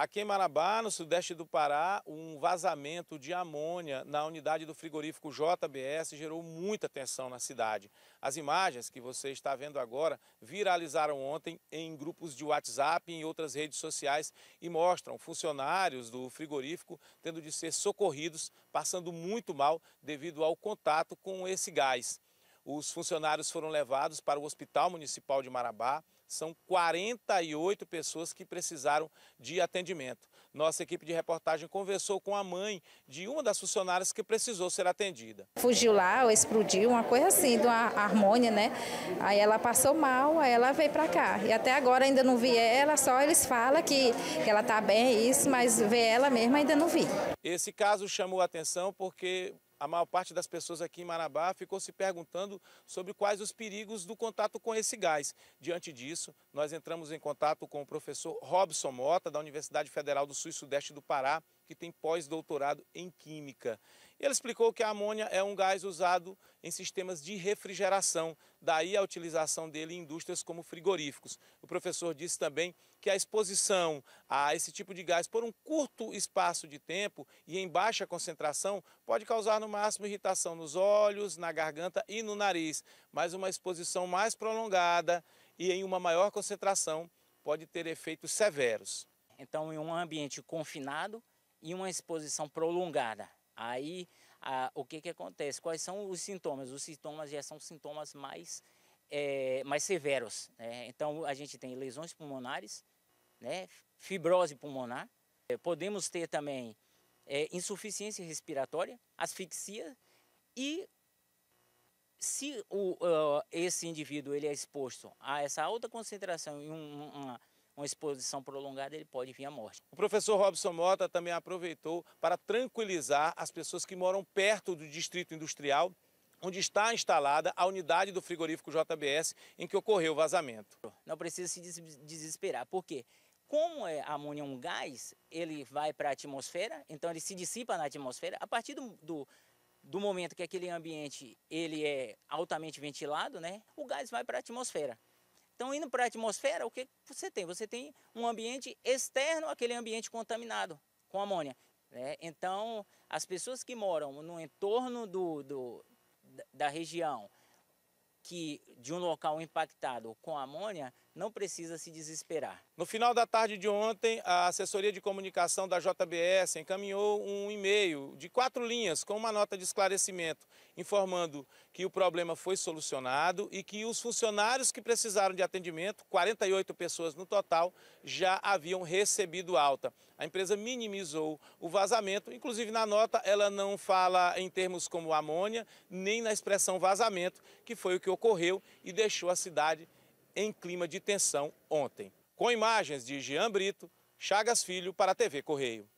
Aqui em Marabá, no sudeste do Pará, um vazamento de amônia na unidade do frigorífico JBS gerou muita tensão na cidade. As imagens que você está vendo agora viralizaram ontem em grupos de WhatsApp e em outras redes sociais e mostram funcionários do frigorífico tendo de ser socorridos, passando muito mal devido ao contato com esse gás. Os funcionários foram levados para o Hospital Municipal de Marabá. São 48 pessoas que precisaram de atendimento. Nossa equipe de reportagem conversou com a mãe de uma das funcionárias que precisou ser atendida. Fugiu lá, explodiu, uma coisa assim, de uma harmônia, né? Aí ela passou mal, aí ela veio para cá. E até agora ainda não vi ela, só eles falam que, que ela está bem, isso, mas ver ela mesma ainda não vi. Esse caso chamou a atenção porque a maior parte das pessoas aqui em Marabá ficou se perguntando sobre quais os perigos do contato com esse gás. Diante disso, nós entramos em contato com o professor Robson Mota, da Universidade Federal do Sul e Sudeste do Pará, que tem pós-doutorado em Química. Ele ela explicou que a amônia é um gás usado em sistemas de refrigeração, daí a utilização dele em indústrias como frigoríficos. O professor disse também que a exposição a esse tipo de gás por um curto espaço de tempo e em baixa concentração pode causar no máximo irritação nos olhos, na garganta e no nariz, mas uma exposição mais prolongada e em uma maior concentração pode ter efeitos severos. Então, em um ambiente confinado, e uma exposição prolongada. Aí, a, o que, que acontece? Quais são os sintomas? Os sintomas já são sintomas mais, é, mais severos. Né? Então, a gente tem lesões pulmonares, né? fibrose pulmonar, é, podemos ter também é, insuficiência respiratória, asfixia e se o, uh, esse indivíduo ele é exposto a essa alta concentração e um, uma uma exposição prolongada, ele pode vir à morte. O professor Robson Mota também aproveitou para tranquilizar as pessoas que moram perto do distrito industrial onde está instalada a unidade do frigorífico JBS em que ocorreu o vazamento. Não precisa se desesperar, porque como é amônia um gás, ele vai para a atmosfera, então ele se dissipa na atmosfera. A partir do, do, do momento que aquele ambiente ele é altamente ventilado, né, o gás vai para a atmosfera. Então, indo para a atmosfera, o que você tem? Você tem um ambiente externo àquele ambiente contaminado com amônia. Né? Então, as pessoas que moram no entorno do, do, da região que, de um local impactado com amônia não precisa se desesperar. No final da tarde de ontem, a assessoria de comunicação da JBS encaminhou um e-mail de quatro linhas com uma nota de esclarecimento, informando que o problema foi solucionado e que os funcionários que precisaram de atendimento, 48 pessoas no total, já haviam recebido alta. A empresa minimizou o vazamento, inclusive na nota ela não fala em termos como amônia, nem na expressão vazamento, que foi o que ocorreu e deixou a cidade em clima de tensão ontem. Com imagens de Jean Brito, Chagas Filho para a TV Correio.